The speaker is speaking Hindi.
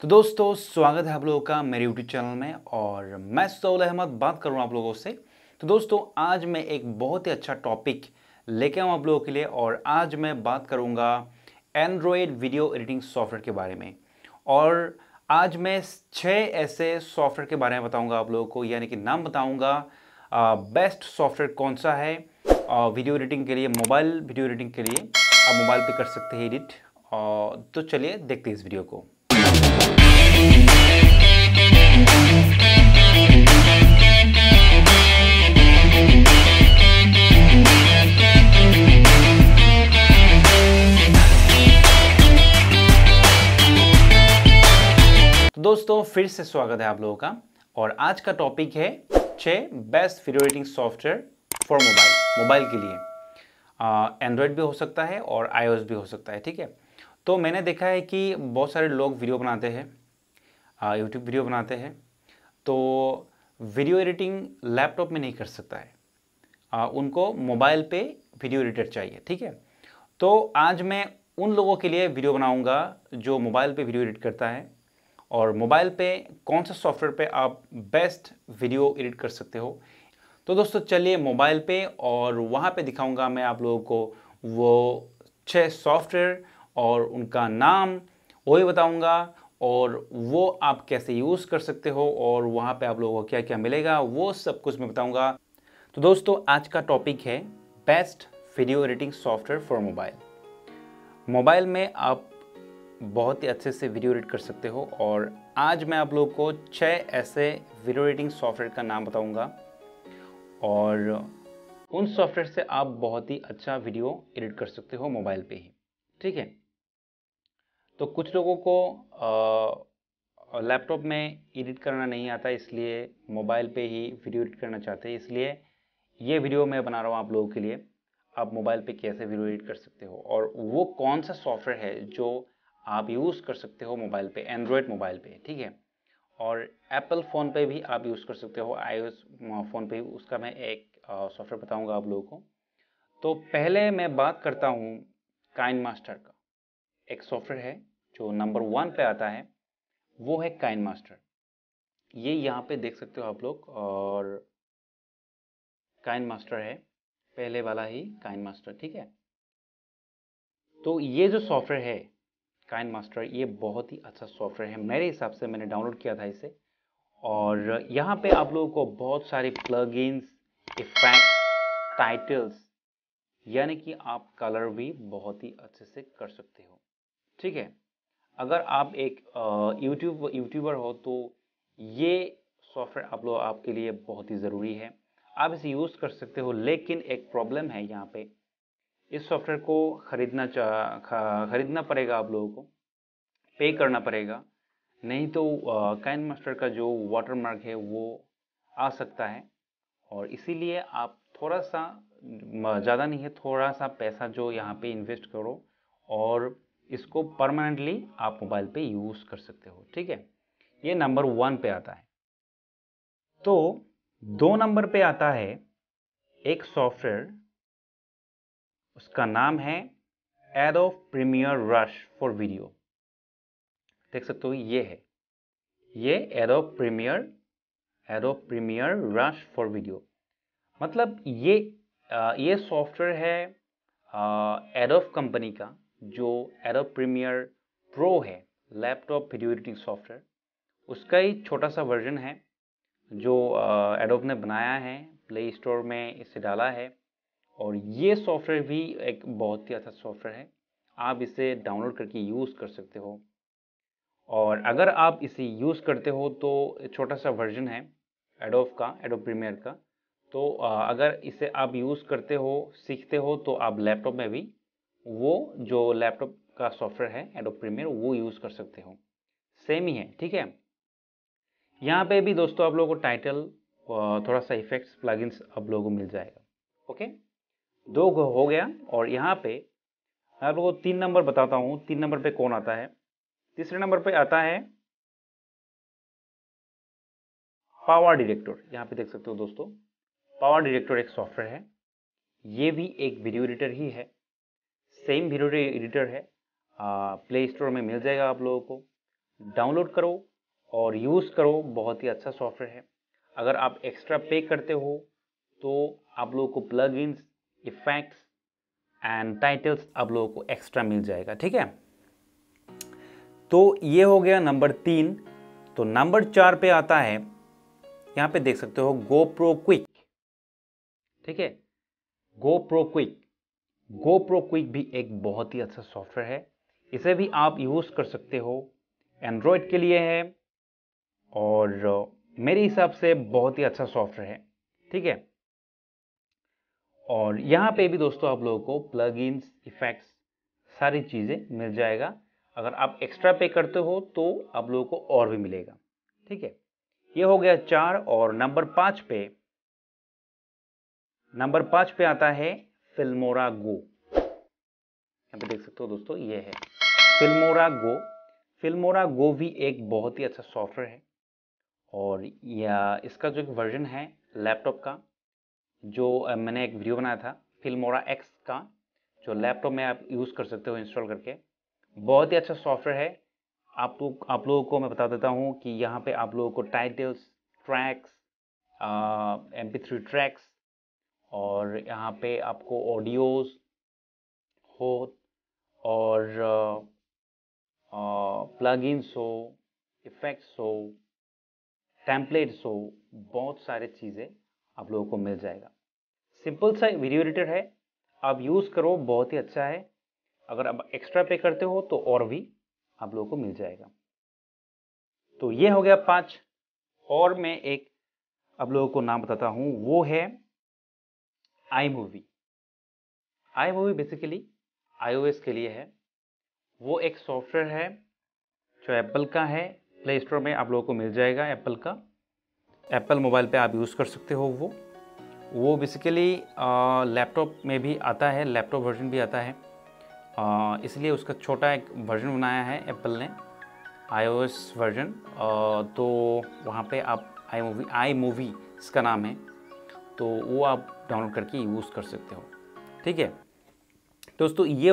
तो दोस्तों स्वागत है आप लोगों का मेरे यूट्यूब चैनल में और मैं सौल अहमद बात करूँ आप लोगों से तो दोस्तों आज मैं एक बहुत ही अच्छा टॉपिक लेके आऊँ आप लोगों के लिए और आज मैं बात करूँगा एंड्रॉयड वीडियो एडिटिंग सॉफ्टवेयर के बारे में और आज मैं छः ऐसे सॉफ्टवेयर के बारे में बताऊँगा आप लोगों को यानी कि नाम बताऊँगा बेस्ट सॉफ्टवेयर कौन सा है वीडियो एडिटिंग के लिए मोबाइल वीडियो एडिटिंग के लिए आप मोबाइल पर कर सकते हैं एडिट तो चलिए देखते हैं इस वीडियो को तो दोस्तों फिर से स्वागत है आप लोगों का और आज का टॉपिक है छः best video editing software for mobile mobile के लिए एंड्रॉयड भी हो सकता है और आईओएस भी हो सकता है ठीक है तो मैंने देखा है कि बहुत सारे लोग वीडियो बनाते हैं यूट्यूब वीडियो बनाते हैं तो वीडियो एडिटिंग लैपटॉप में नहीं कर सकता है आ, उनको मोबाइल पे वीडियो एडिटर चाहिए ठीक है तो आज मैं उन लोगों के लिए वीडियो बनाऊंगा जो मोबाइल पे वीडियो एडिट करता है और मोबाइल पे कौन सा सॉफ्टवेयर पे आप बेस्ट वीडियो एडिट कर सकते हो तो दोस्तों चलिए मोबाइल पे और वहाँ पे दिखाऊंगा मैं आप लोगों को वो छः सॉफ्टवेयर और उनका नाम वो भी बताऊँगा और वो आप कैसे यूज़ कर सकते हो और वहाँ पे आप लोगों को क्या क्या मिलेगा वो सब कुछ मैं बताऊँगा तो दोस्तों आज का टॉपिक है best video editing software for mobile mobile में आप बहुत ही अच्छे से वीडियो एडिट कर सकते हो और आज मैं आप लोगों को छः ऐसे वीडियो एडिटिंग सॉफ्टवेयर का नाम बताऊँगा और उन सॉफ्टवेयर से आप बहुत ही अच्छा वीडियो एडिट कर सकते हो मोबाइल पे ही ठीक है तो कुछ लोगों को लैपटॉप में एडिट करना नहीं आता इसलिए मोबाइल पे ही वीडियो एडिट करना चाहते हैं इसलिए ये वीडियो मैं बना रहा हूँ आप लोगों के लिए आप मोबाइल पे कैसे वीडियो एडिट कर सकते हो और वो कौन सा सॉफ्टवेयर है जो आप यूज़ कर सकते हो मोबाइल पे एंड्रॉयड मोबाइल पे ठीक है और एप्पल फ़ोन पे भी आप यूज़ कर सकते हो आई फ़ोन पे उसका मैं एक सॉफ्टवेयर बताऊँगा आप लोगों को तो पहले मैं बात करता हूँ काइन मास्टर का एक सॉफ्टवेयर है जो नंबर वन पे आता है वो है काइन मास्टर ये यहाँ पे देख सकते हो आप लोग और काइन मास्टर है पहले वाला ही काइन मास्टर ठीक है तो ये जो सॉफ्टवेयर है काइन मास्टर ये बहुत ही अच्छा सॉफ्टवेयर है मेरे हिसाब से मैंने डाउनलोड किया था इसे और यहाँ पे आप लोगों को बहुत सारे प्लग इफेक्ट्स टाइटल्स यानी कि आप कलर भी बहुत ही अच्छे से कर सकते हो ठीक है अगर आप एक यूट्यूब यूट्यूबर हो तो ये सॉफ्टवेयर आप लोग आपके लिए बहुत ही ज़रूरी है आप इसे यूज़ कर सकते हो लेकिन एक प्रॉब्लम है यहाँ पे इस सॉफ्टवेयर को ख़रीदना ख़रीदना पड़ेगा आप लोगों को पे करना पड़ेगा नहीं तो कैन मास्टर का जो वाटर मार्क है वो आ सकता है और इसीलिए आप थोड़ा सा ज़्यादा नहीं है थोड़ा सा पैसा जो यहाँ पे इन्वेस्ट करो और इसको परमानेंटली आप मोबाइल पे यूज़ कर सकते हो ठीक है ये नंबर वन पे आता है तो दो नंबर पे आता है एक सॉफ्टवेयर उसका नाम है Adobe premiere rush for video देख सकते हो ये है ये Adobe premiere Adobe premiere rush for video मतलब ये आ, ये सॉफ्टवेयर है एडोफ कंपनी का जो एरब प्रीमियर प्रो है लैपटॉप वीडियो एडिटिंग सॉफ्टवेयर उसका ही छोटा सा वर्जन है जो एडोब ने बनाया है प्ले स्टोर में इसे डाला है और ये सॉफ्टवेयर भी एक बहुत ही अच्छा सॉफ्टवेयर है आप इसे डाउनलोड करके यूज़ कर सकते हो और अगर आप इसे यूज़ करते हो तो छोटा सा वर्जन है एडोफ का एडोब प्रीमियर का तो अगर इसे आप यूज़ करते हो सीखते हो तो आप लैपटॉप में भी वो जो लैपटॉप का सॉफ्टवेयर है एडो प्रीमियर वो यूज़ कर सकते हो सेम ही है ठीक है यहाँ पे भी दोस्तों आप लोगों को टाइटल थोड़ा सा इफेक्ट्स प्लगइन्स आप लोगों को मिल जाएगा ओके दो हो गया और यहाँ पे आप लोगों को तीन नंबर बताता हूँ तीन नंबर पे कौन आता है तीसरे नंबर पे आता है पावर डिरेक्टर यहाँ पे देख सकते हो दोस्तों पावर डिरेक्टर एक सॉफ्टवेयर है ये भी एक वीडियो एडिटर ही है सेम वीडियो एडिटर है प्ले स्टोर में मिल जाएगा आप लोगों को डाउनलोड करो और यूज़ करो बहुत ही अच्छा सॉफ्टवेयर है अगर आप एक्स्ट्रा पे करते हो तो आप लोगों को प्लग इफेक्ट्स एंड टाइटल्स आप लोगों को एक्स्ट्रा मिल जाएगा ठीक है तो ये हो गया नंबर तीन तो नंबर चार पे आता है यहाँ पे देख सकते हो गो प्रो क्विक ठीक है GoPro Quik pro Quik भी एक बहुत ही अच्छा सॉफ्टवेयर है इसे भी आप यूज़ कर सकते हो एंड्रॉयड के लिए है और uh, मेरे हिसाब से बहुत ही अच्छा सॉफ्टवेयर है ठीक है और यहाँ पे भी दोस्तों आप लोगों को प्लग इफेक्ट्स सारी चीज़ें मिल जाएगा अगर आप एक्स्ट्रा पे करते हो तो आप लोगों को और भी मिलेगा ठीक है ये हो गया चार और नंबर पाँच पे नंबर पाँच पे आता है फिल्मोरा गो यहाँ पे देख सकते हो दोस्तों ये है फिल्मोरा गो फिल्मोरा गो भी एक बहुत ही अच्छा सॉफ्टवेयर है और या इसका जो एक वर्जन है लैपटॉप का जो मैंने एक वीडियो बनाया था फिल्मोरा एक्स का जो लैपटॉप में आप यूज़ कर सकते हो इंस्टॉल करके बहुत ही अच्छा सॉफ्टवेयर है आप तो आप लोगों को मैं बता देता हूँ कि यहाँ पे आप लोगों को titles tracks M P three tracks और यहाँ पे आपको ऑडियोज हो और प्लगइन्स हो इफ़ेक्ट्स हो टेम्पलेट्स हो बहुत सारे चीज़ें आप लोगों को मिल जाएगा सिंपल सा वीडियो एडिटर है आप यूज़ करो बहुत ही अच्छा है अगर आप एक्स्ट्रा पे करते हो तो और भी आप लोगों को मिल जाएगा तो ये हो गया पाँच और मैं एक आप लोगों को नाम बताता हूँ वो है iMovie iMovie basically iOS के लिए है वो एक सॉफ्टवेयर है जो एप्पल का है प्ले स्टोर में आप लोगों को मिल जाएगा एप्पल का एप्पल मोबाइल पे आप यूज़ कर सकते हो वो वो बेसिकली लैपटॉप में भी आता है लैपटॉप वर्जन भी आता है इसलिए उसका छोटा एक वर्जन बनाया है एप्पल ने आईओएस वर्जन आ, तो वहाँ पे आप आई मूवी आई मूवी इसका नाम है तो वो आप डाउनलोड करके यूज़ कर सकते हो ठीक है दोस्तों ये